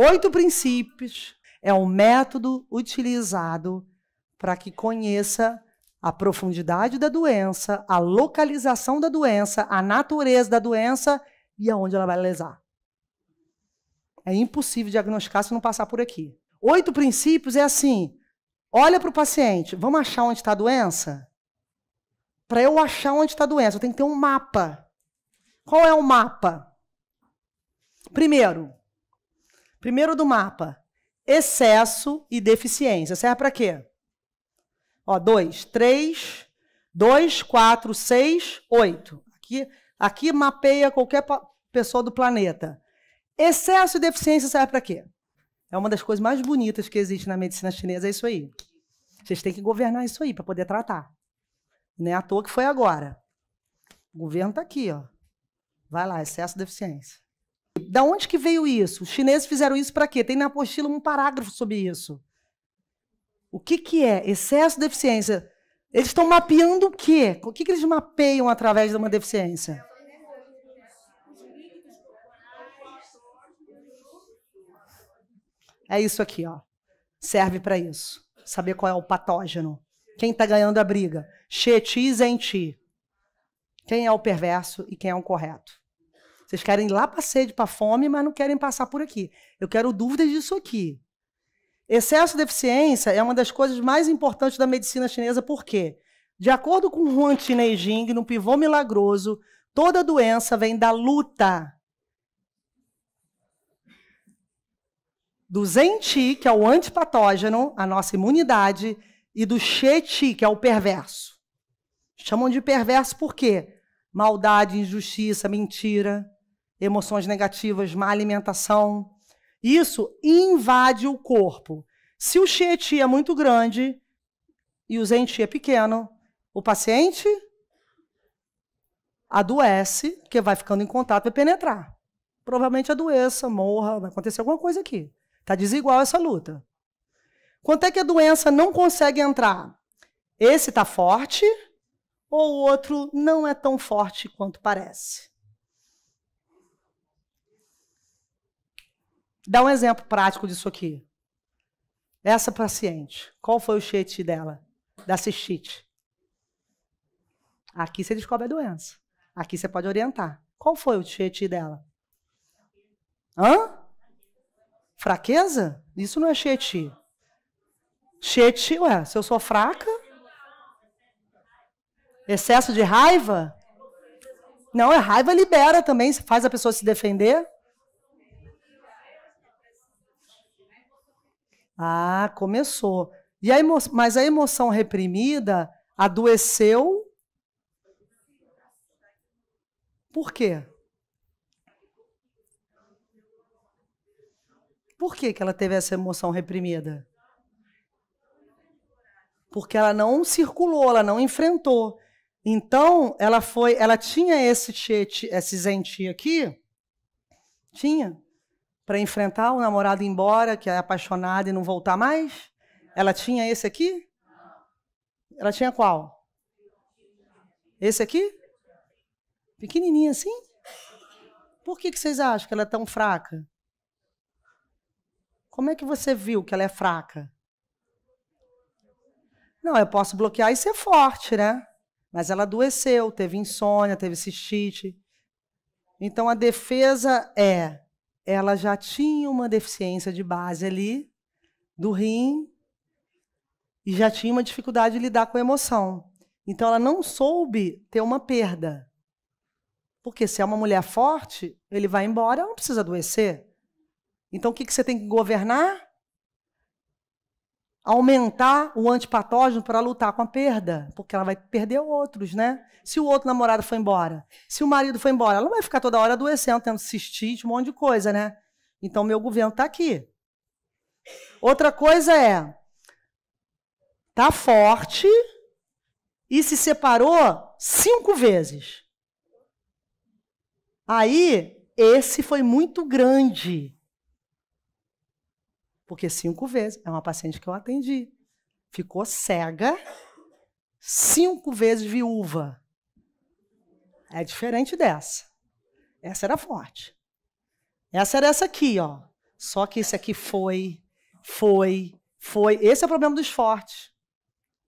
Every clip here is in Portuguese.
Oito princípios é um método utilizado para que conheça a profundidade da doença, a localização da doença, a natureza da doença e aonde ela vai lesar. É impossível diagnosticar se não passar por aqui. Oito princípios é assim: olha para o paciente, vamos achar onde está a doença? Para eu achar onde está a doença, eu tenho que ter um mapa. Qual é o mapa? Primeiro, Primeiro do mapa, excesso e deficiência. Serve para quê? Ó, 2, 3, 2, 4, 6, 8. Aqui, aqui mapeia qualquer pessoa do planeta. Excesso e deficiência serve para quê? É uma das coisas mais bonitas que existe na medicina chinesa, é isso aí. Vocês têm que governar isso aí para poder tratar. Não é à toa que foi agora. O governo está aqui, ó. Vai lá, excesso e deficiência. Da onde que veio isso? Os chineses fizeram isso para quê? Tem na apostila um parágrafo sobre isso. O que, que é excesso de deficiência? Eles estão mapeando o quê? O que, que eles mapeiam através de uma deficiência? É isso aqui, ó. Serve para isso. Saber qual é o patógeno. Quem está ganhando a briga? Xetis em ti. Quem é o perverso e quem é o correto. Vocês querem ir lá para sede, para fome, mas não querem passar por aqui. Eu quero dúvidas disso aqui. Excesso de eficiência é uma das coisas mais importantes da medicina chinesa, por quê? De acordo com Huan Tinejing, no Pivô Milagroso, toda doença vem da luta. Do Zenti, que é o antipatógeno, a nossa imunidade, e do Xeti, que é o perverso. Chamam de perverso por quê? Maldade, injustiça, mentira emoções negativas, má alimentação. Isso invade o corpo. Se o xieti é muito grande e o zenti é pequeno, o paciente adoece, porque vai ficando em contato, vai penetrar. Provavelmente adoeça, morra, vai acontecer alguma coisa aqui. Está desigual essa luta. Quanto é que a doença não consegue entrar? Esse está forte ou o outro não é tão forte quanto parece? Dá um exemplo prático disso aqui. Essa paciente, qual foi o chete dela? Da cistite. Aqui você descobre a doença. Aqui você pode orientar. Qual foi o chete dela? Hã? Fraqueza? Isso não é chete. Chete, ué, se eu sou fraca? Excesso de raiva? Não, é raiva libera também, faz a pessoa se defender. Ah, começou. E a emo... Mas a emoção reprimida adoeceu. Por quê? Por que, que ela teve essa emoção reprimida? Porque ela não circulou, ela não enfrentou. Então, ela foi, ela tinha esse tietê, esse zenti aqui, tinha, para enfrentar o namorado ir embora, que é apaixonada e não voltar mais? Ela tinha esse aqui? Ela tinha qual? Esse aqui? Pequenininha assim? Por que, que vocês acham que ela é tão fraca? Como é que você viu que ela é fraca? Não, eu posso bloquear e ser forte, né? Mas ela adoeceu, teve insônia, teve cistite. Então a defesa é ela já tinha uma deficiência de base ali do rim e já tinha uma dificuldade de lidar com a emoção. Então ela não soube ter uma perda. Porque se é uma mulher forte, ele vai embora, ela não precisa adoecer. Então o que, que você tem que governar? aumentar o antipatógeno para lutar com a perda, porque ela vai perder outros, né? Se o outro namorado foi embora, se o marido foi embora, ela não vai ficar toda hora adoecendo, tendo cistite, um monte de coisa, né? Então, meu governo está aqui. Outra coisa é, tá forte e se separou cinco vezes. Aí, esse foi muito grande. Porque cinco vezes, é uma paciente que eu atendi. Ficou cega, cinco vezes viúva. É diferente dessa. Essa era forte. Essa era essa aqui, ó. Só que isso aqui foi, foi, foi. Esse é o problema dos fortes.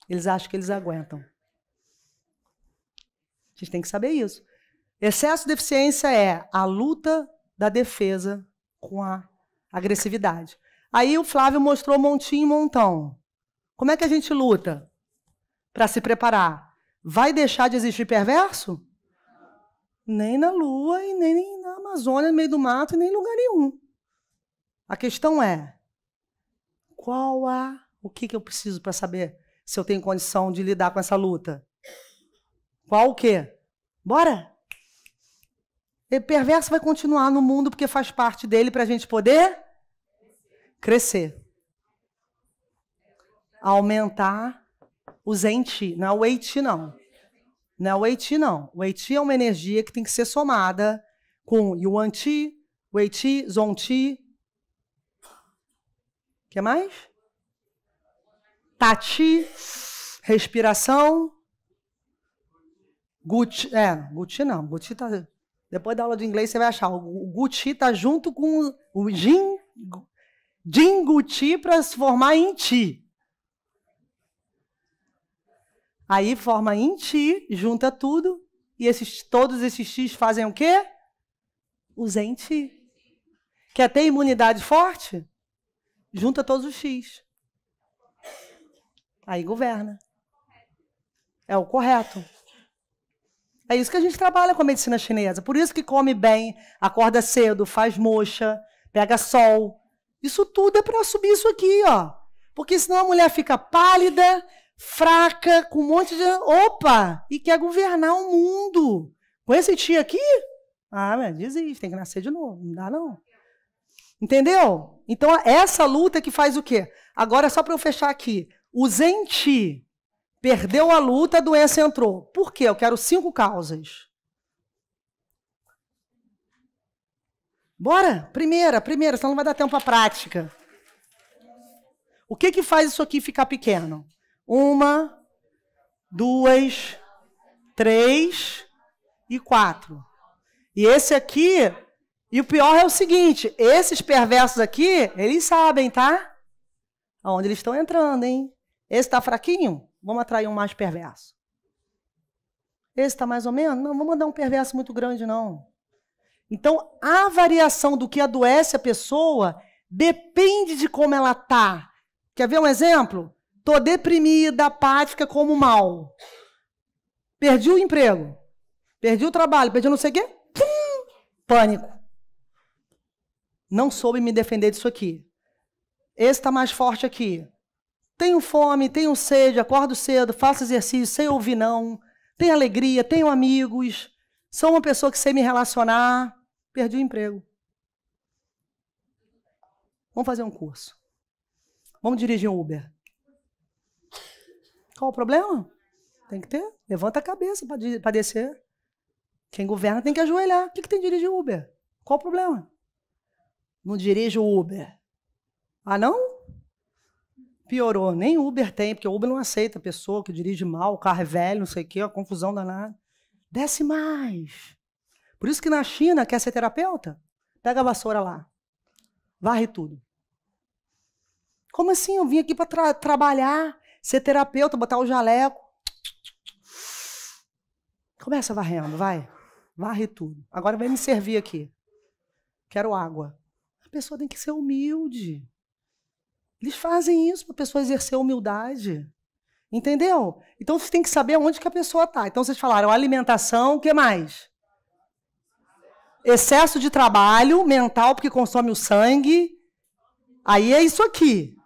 Eles acham que eles aguentam. A gente tem que saber isso. Excesso de deficiência é a luta da defesa com a agressividade. Aí o Flávio mostrou montinho e montão. Como é que a gente luta para se preparar? Vai deixar de existir perverso? Nem na Lua e nem na Amazônia, no meio do mato, e nem em lugar nenhum. A questão é qual a o que, que eu preciso para saber se eu tenho condição de lidar com essa luta? Qual o quê? Bora! E perverso vai continuar no mundo porque faz parte dele para a gente poder crescer, aumentar o enti, não é o eiti não. Não é o eiti não. O eiti é uma energia que tem que ser somada com yuan ti, wei ti, o ti. Que mais? Tati, respiração. Guti, é, guti não, guti tá depois da aula de inglês você vai achar. O Guti tá junto com o Jin de englutir para se formar em ti. Aí forma em ti, junta tudo, e esses, todos esses X fazem o quê? Os em ti. Quer ter imunidade forte? Junta todos os X. Aí governa. É o correto. É isso que a gente trabalha com a medicina chinesa. Por isso que come bem, acorda cedo, faz moxa, pega sol, isso tudo é para subir isso aqui, ó. Porque senão a mulher fica pálida, fraca, com um monte de. Opa! E quer governar o mundo. Com esse tio aqui? Ah, mas desiste, tem que nascer de novo. Não dá, não. Entendeu? Então, essa luta é que faz o quê? Agora, só para eu fechar aqui. O Zenti perdeu a luta, a doença entrou. Por quê? Eu quero cinco causas. Bora, primeira, primeira, senão não vai dar tempo para prática. O que que faz isso aqui ficar pequeno? Uma, duas, três e quatro. E esse aqui, e o pior é o seguinte, esses perversos aqui, eles sabem, tá? Aonde eles estão entrando, hein? Esse está fraquinho? Vamos atrair um mais perverso. Esse está mais ou menos? Não, vamos mandar um perverso muito grande, não. Então, a variação do que adoece a pessoa depende de como ela tá. Quer ver um exemplo? Tô deprimida, apática, como mal. Perdi o emprego, perdi o trabalho, perdi não sei o quê. Pum, pânico. Não soube me defender disso aqui. Esse está mais forte aqui. Tenho fome, tenho sede, acordo cedo, faço exercício, sei ouvir não. Tenho alegria, tenho amigos, sou uma pessoa que sei me relacionar. Perdi o emprego. Vamos fazer um curso. Vamos dirigir um Uber. Qual o problema? Tem que ter. Levanta a cabeça para descer. Quem governa tem que ajoelhar. O que, que tem de dirigir Uber? Qual o problema? Não dirijo Uber. Ah, não? Piorou. Nem Uber tem, porque Uber não aceita pessoa que dirige mal, o carro é velho, não sei o quê, a confusão danada. Desce mais. Por isso que na China, quer ser terapeuta? Pega a vassoura lá. Varre tudo. Como assim? Eu vim aqui para tra trabalhar, ser terapeuta, botar o jaleco. Começa varrendo, vai. Varre tudo. Agora vai me servir aqui. Quero água. A pessoa tem que ser humilde. Eles fazem isso para a pessoa exercer humildade. Entendeu? Então você tem que saber onde que a pessoa está. Então vocês falaram alimentação, o que mais? excesso de trabalho mental, porque consome o sangue. Aí é isso aqui.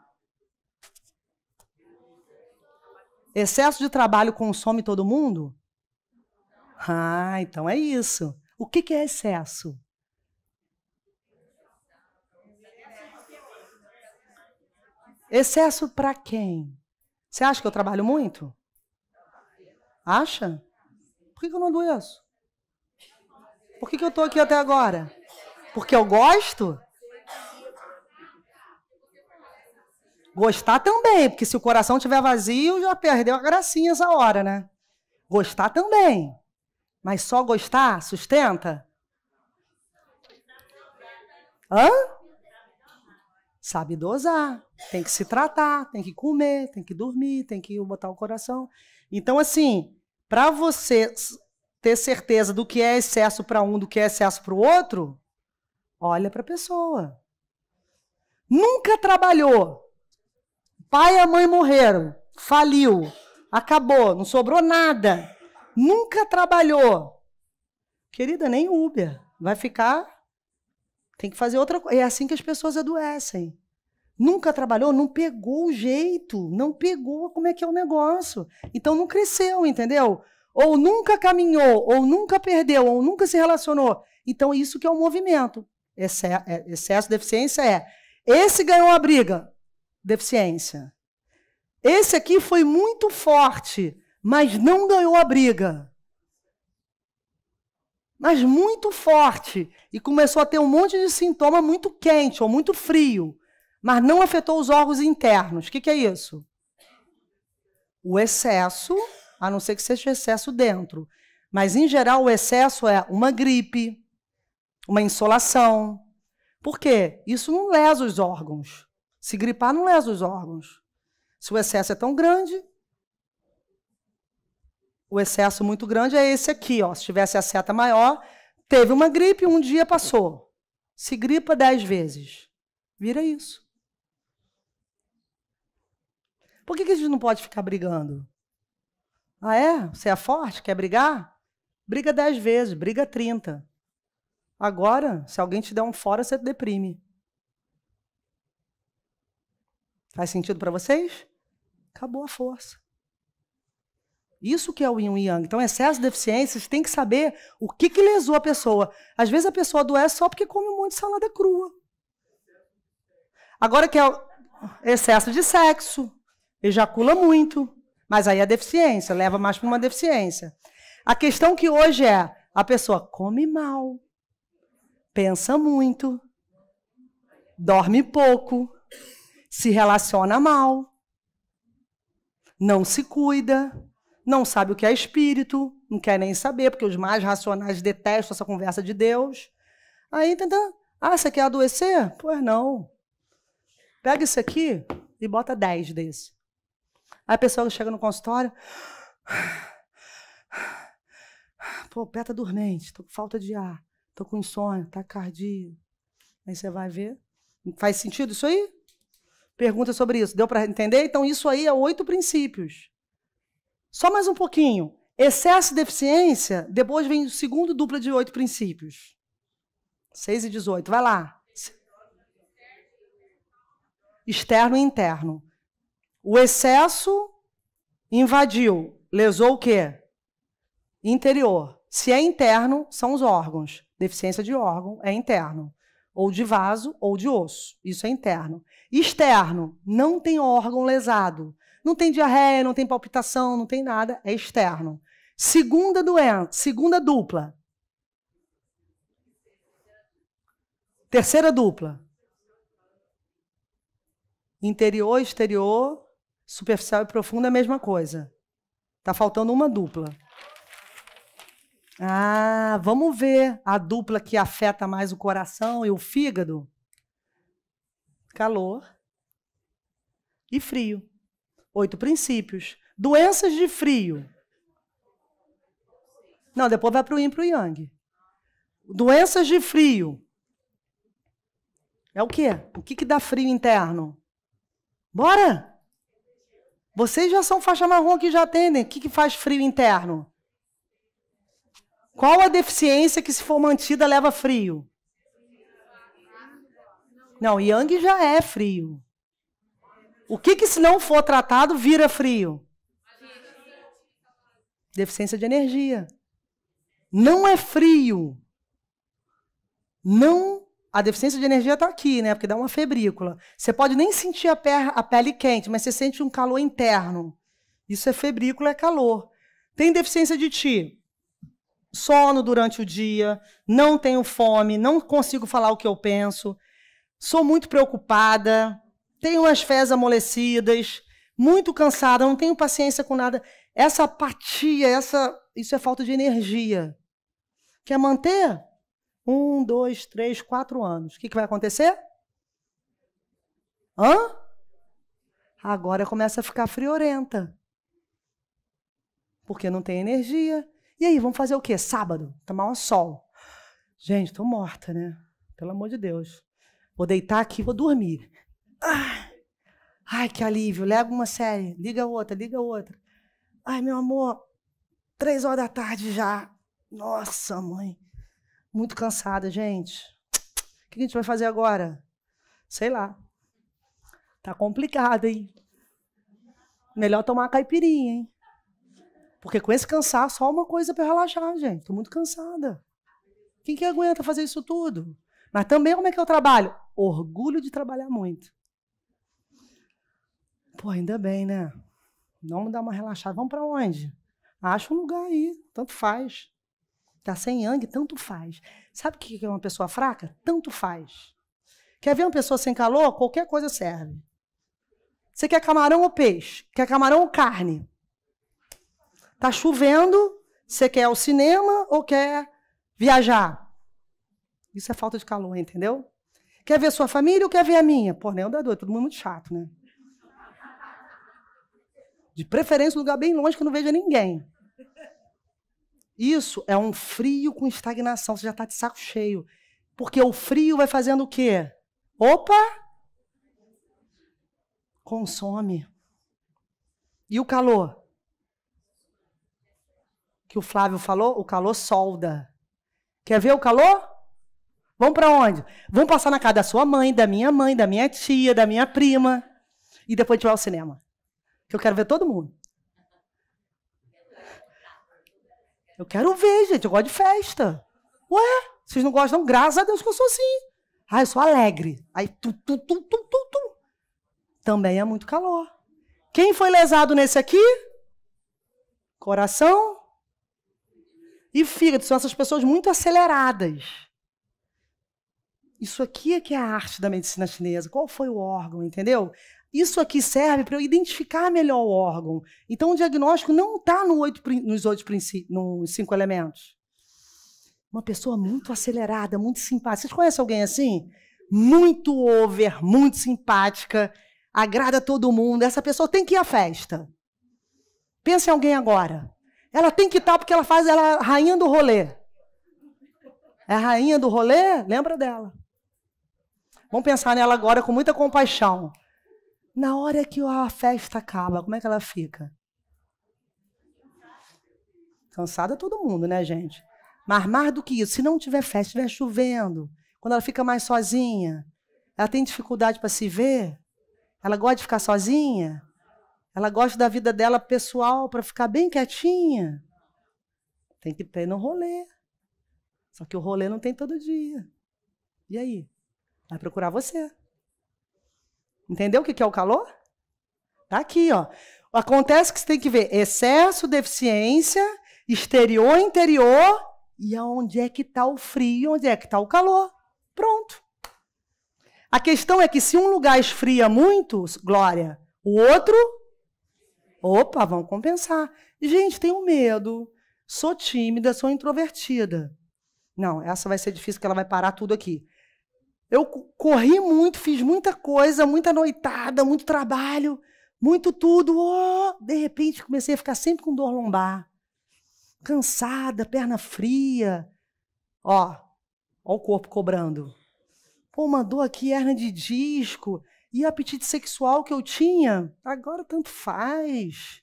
Excesso de trabalho consome todo mundo? Ah, então é isso. O que, que é excesso? Excesso para quem? Você acha que eu trabalho muito? Acha? Por que, que eu não adoeço? Por que, que eu estou aqui até agora? Porque eu gosto? Gostar também, porque se o coração estiver vazio, já perdeu a gracinha essa hora, né? Gostar também. Mas só gostar sustenta? Hã? Sabe dosar, tem que se tratar, tem que comer, tem que dormir, tem que botar o coração. Então, assim, para você ter certeza do que é excesso para um, do que é excesso para o outro, olha para a pessoa. Nunca trabalhou. Pai e a mãe morreram, faliu, acabou, não sobrou nada. Nunca trabalhou. Querida, nem Uber. Vai ficar. Tem que fazer outra coisa. É assim que as pessoas adoecem. Nunca trabalhou, não pegou o jeito, não pegou como é que é o negócio. Então não cresceu, entendeu? ou nunca caminhou, ou nunca perdeu, ou nunca se relacionou. Então, isso que é o um movimento. Esse, é, excesso de deficiência é esse ganhou a briga, deficiência. Esse aqui foi muito forte, mas não ganhou a briga. Mas muito forte. E começou a ter um monte de sintoma muito quente ou muito frio. Mas não afetou os órgãos internos. O que, que é isso? O excesso a não ser que seja excesso dentro. Mas, em geral, o excesso é uma gripe, uma insolação. Por quê? Isso não lesa os órgãos. Se gripar, não lesa os órgãos. Se o excesso é tão grande, o excesso muito grande é esse aqui. Ó. Se tivesse a seta maior, teve uma gripe, um dia passou. Se gripa dez vezes, vira isso. Por que, que a gente não pode ficar brigando? Ah, é? Você é forte? Quer brigar? Briga 10 vezes, briga 30. Agora, se alguém te der um fora, você te deprime. Faz sentido para vocês? Acabou a força. Isso que é o yin e yang. Então, excesso de deficiência, você tem que saber o que, que lesou a pessoa. Às vezes a pessoa adoece só porque come um monte de salada crua. Agora que é excesso de sexo, ejacula muito, mas aí a deficiência, leva mais para uma deficiência. A questão que hoje é: a pessoa come mal, pensa muito, dorme pouco, se relaciona mal, não se cuida, não sabe o que é espírito, não quer nem saber, porque os mais racionais detestam essa conversa de Deus. Aí tenta, ah, você quer adoecer? Pois não. Pega isso aqui e bota 10 desse. Aí a pessoa chega no consultório. Pô, pé tá dormente, tô com falta de ar, tô com insônia, tá cardíaco. Aí você vai ver. Faz sentido isso aí? Pergunta sobre isso. Deu para entender? Então, isso aí é oito princípios. Só mais um pouquinho. Excesso e de deficiência, depois vem o segundo dupla de oito princípios. 6 e 18. Vai lá. Externo e interno. O excesso invadiu, lesou o quê? Interior. Se é interno, são os órgãos. Deficiência de órgão é interno, ou de vaso ou de osso. Isso é interno. Externo, não tem órgão lesado. Não tem diarreia, não tem palpitação, não tem nada, é externo. Segunda doença, segunda dupla. Terceira dupla. Interior, exterior, Superficial e profundo é a mesma coisa. Tá faltando uma dupla. Ah, vamos ver a dupla que afeta mais o coração e o fígado? Calor e frio. Oito princípios. Doenças de frio. Não, depois vai para o yin para o yang. Doenças de frio. É o quê? O que, que dá frio interno? Bora! Vocês já são faixa marrom que já atendem. O que, que faz frio interno? Qual a deficiência que, se for mantida, leva frio? Não, Yang já é frio. O que, que se não for tratado, vira frio? Deficiência de energia. Não é frio. Não a deficiência de energia está aqui, né? Porque dá uma febrícula. Você pode nem sentir a, per, a pele quente, mas você sente um calor interno. Isso é febrícula, é calor. Tem deficiência de ti? Sono durante o dia, não tenho fome, não consigo falar o que eu penso, sou muito preocupada, tenho as fezes amolecidas, muito cansada, não tenho paciência com nada. Essa apatia, essa, isso é falta de energia. Quer manter? Um, dois, três, quatro anos. O que, que vai acontecer? Hã? Agora começa a ficar friorenta. Porque não tem energia. E aí, vamos fazer o quê? Sábado, tomar um sol. Gente, estou morta, né? Pelo amor de Deus. Vou deitar aqui, vou dormir. Ah, ai, que alívio. Lega uma série, liga outra, liga outra. Ai, meu amor, três horas da tarde já. Nossa, mãe. Muito cansada, gente. O que a gente vai fazer agora? Sei lá. Tá complicado, hein? Melhor tomar caipirinha, hein? Porque com esse cansaço, só uma coisa para relaxar, gente. Tô muito cansada. Quem que aguenta fazer isso tudo? Mas também como é que eu trabalho? Orgulho de trabalhar muito. Pô, ainda bem, né? Vamos dar uma relaxada. Vamos para onde? Acha um lugar aí, tanto faz. Tá sem yang, tanto faz. Sabe o que é uma pessoa fraca? Tanto faz. Quer ver uma pessoa sem calor? Qualquer coisa serve. Você quer camarão ou peixe? Quer camarão ou carne? Tá chovendo, você quer o cinema ou quer viajar? Isso é falta de calor, entendeu? Quer ver sua família ou quer ver a minha? Pô, nem né, o da dor, todo mundo muito chato, né? De preferência, um lugar bem longe que eu não veja ninguém. Isso é um frio com estagnação, você já está de saco cheio. Porque o frio vai fazendo o quê? Opa! Consome. E o calor? Que o Flávio falou, o calor solda. Quer ver o calor? Vamos para onde? Vamos passar na casa da sua mãe, da minha mãe, da minha tia, da minha prima. E depois a gente vai ao cinema. Que eu quero ver todo mundo. Eu quero ver, gente. Eu gosto de festa. Ué, vocês não gostam? Graças a Deus que eu sou assim. Ah, eu sou alegre. Aí, tu, tu, tu, tu, tu, tu. Também é muito calor. Quem foi lesado nesse aqui? Coração e fígado. São essas pessoas muito aceleradas. Isso aqui é que é a arte da medicina chinesa. Qual foi o órgão, entendeu? Isso aqui serve para eu identificar melhor o órgão. Então, o diagnóstico não está no nos, oito nos cinco elementos. Uma pessoa muito acelerada, muito simpática. Vocês conhecem alguém assim? Muito over, muito simpática, agrada todo mundo. Essa pessoa tem que ir à festa. Pensa em alguém agora. Ela tem que estar porque ela faz ela é a rainha do rolê. É a rainha do rolê? Lembra dela. Vamos pensar nela agora com muita compaixão. Na hora que a festa acaba, como é que ela fica? Cansada todo mundo, né, gente? Mas mais do que isso, se não tiver festa, estiver chovendo, quando ela fica mais sozinha, ela tem dificuldade para se ver, ela gosta de ficar sozinha, ela gosta da vida dela pessoal para ficar bem quietinha. Tem que ter no rolê. Só que o rolê não tem todo dia. E aí? Vai procurar você. Entendeu o que é o calor? Tá aqui, ó. Acontece que você tem que ver excesso, deficiência, exterior, interior e aonde é que está o frio, onde é que está o calor. Pronto. A questão é que se um lugar esfria muito, Glória, o outro, opa, vão compensar. Gente, tenho medo, sou tímida, sou introvertida. Não, essa vai ser difícil, que ela vai parar tudo aqui. Eu corri muito, fiz muita coisa, muita noitada, muito trabalho, muito tudo. Oh, de repente comecei a ficar sempre com dor lombar. Cansada, perna fria. Ó, ó o corpo cobrando. Pô, mandou aqui hernia de disco. E o apetite sexual que eu tinha, agora tanto faz.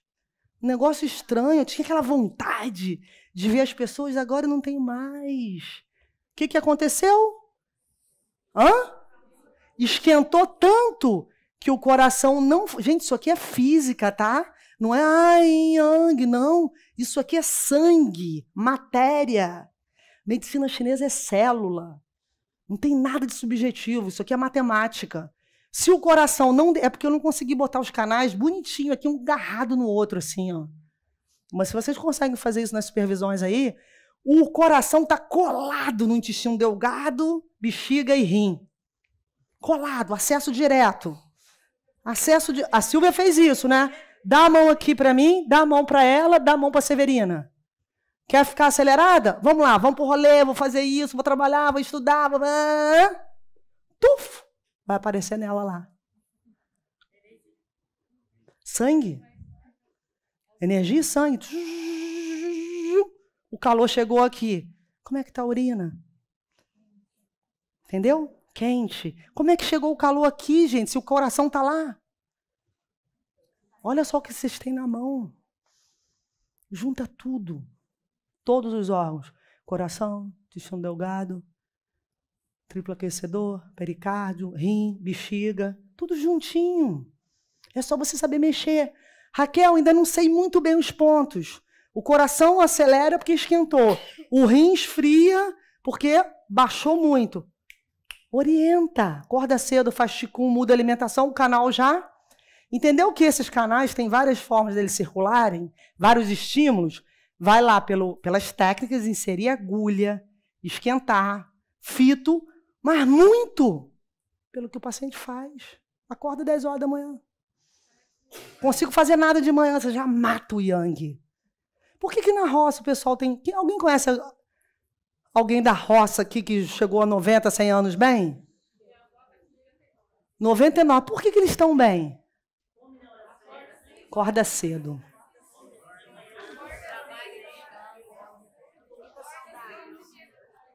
Um negócio estranho, eu tinha aquela vontade de ver as pessoas, agora eu não tenho mais. O que, que aconteceu? Hã? Esquentou tanto que o coração não. Gente, isso aqui é física, tá? Não é ai, yang, não. Isso aqui é sangue, matéria. Medicina chinesa é célula. Não tem nada de subjetivo. Isso aqui é matemática. Se o coração não. É porque eu não consegui botar os canais bonitinho aqui, um garrado no outro, assim, ó. Mas se vocês conseguem fazer isso nas supervisões aí, o coração está colado no intestino delgado, bexiga e rim. Colado, acesso direto. Acesso de... A Silvia fez isso, né? Dá a mão aqui para mim, dá a mão para ela, dá a mão para Severina. Quer ficar acelerada? Vamos lá, vamos pro rolê, vou fazer isso, vou trabalhar, vou estudar, vou... Tuf! Vai aparecer nela lá. Sangue. Energia e sangue. O calor chegou aqui. Como é que está a urina? Entendeu? Quente. Como é que chegou o calor aqui, gente, se o coração está lá? Olha só o que vocês têm na mão. Junta tudo. Todos os órgãos. Coração, intestino delgado, triplo aquecedor, pericárdio, rim, bexiga. Tudo juntinho. É só você saber mexer. Raquel, ainda não sei muito bem os pontos. O coração acelera porque esquentou. O rim esfria porque baixou muito. Orienta. Acorda cedo, faz chikun, muda a alimentação, o canal já. Entendeu que esses canais têm várias formas deles circularem, vários estímulos? Vai lá pelo, pelas técnicas, inserir agulha, esquentar, fito, mas muito pelo que o paciente faz. Acorda 10 horas da manhã. Consigo fazer nada de manhã, você já mata o Yang. Por que, que na roça o pessoal tem. Alguém conhece alguém da roça aqui que chegou a 90, 100 anos bem? 99. Por que, que eles estão bem? Acorda cedo.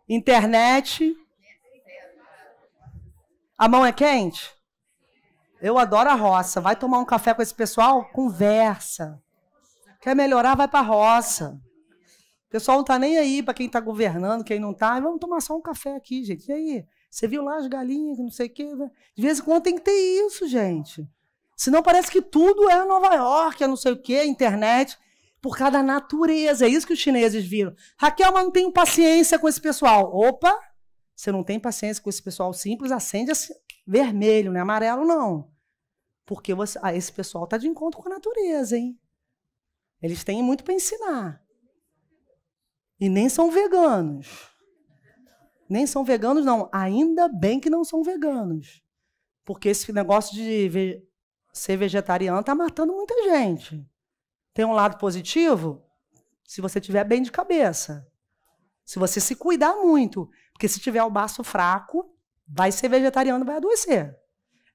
Internet. A mão é quente? Eu adoro a roça. Vai tomar um café com esse pessoal? Conversa. Quer melhorar, vai para a roça. O pessoal não está nem aí para quem está governando, quem não está. Vamos tomar só um café aqui, gente. E aí? Você viu lá as galinhas, não sei o quê. Né? De vez em quando tem que ter isso, gente. Senão parece que tudo é Nova York, é não sei o quê, internet. Por cada natureza. É isso que os chineses viram. Raquel, mas não tenho paciência com esse pessoal. Opa! Você não tem paciência com esse pessoal simples, acende vermelho, não é amarelo, não. Porque você, ah, esse pessoal está de encontro com a natureza, hein? Eles têm muito para ensinar. E nem são veganos. Nem são veganos, não. Ainda bem que não são veganos. Porque esse negócio de ve ser vegetariano está matando muita gente. Tem um lado positivo? Se você tiver bem de cabeça. Se você se cuidar muito. Porque se tiver o baço fraco, vai ser vegetariano e vai adoecer.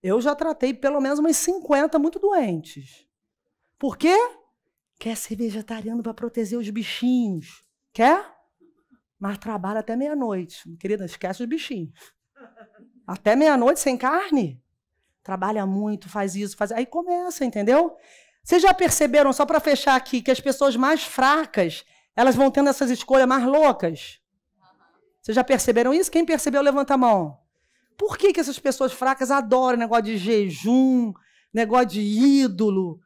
Eu já tratei pelo menos umas 50 muito doentes. Por quê? Quer ser vegetariano para proteger os bichinhos? Quer? Mas trabalha até meia-noite. Querida, esquece os bichinhos. Até meia-noite sem carne? Trabalha muito, faz isso, faz. Aí começa, entendeu? Vocês já perceberam, só para fechar aqui, que as pessoas mais fracas, elas vão tendo essas escolhas mais loucas? Vocês já perceberam isso? Quem percebeu, levanta a mão. Por que, que essas pessoas fracas adoram negócio de jejum, negócio de ídolo?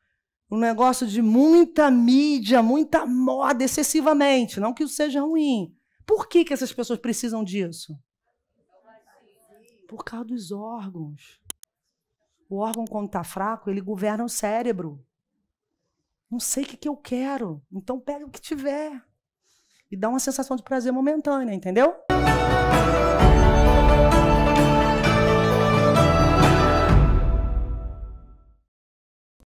um negócio de muita mídia, muita moda excessivamente. Não que isso seja ruim. Por que, que essas pessoas precisam disso? Por causa dos órgãos. O órgão, quando está fraco, ele governa o cérebro. Não sei o que, que eu quero. Então pega o que tiver. E dá uma sensação de prazer momentânea, entendeu?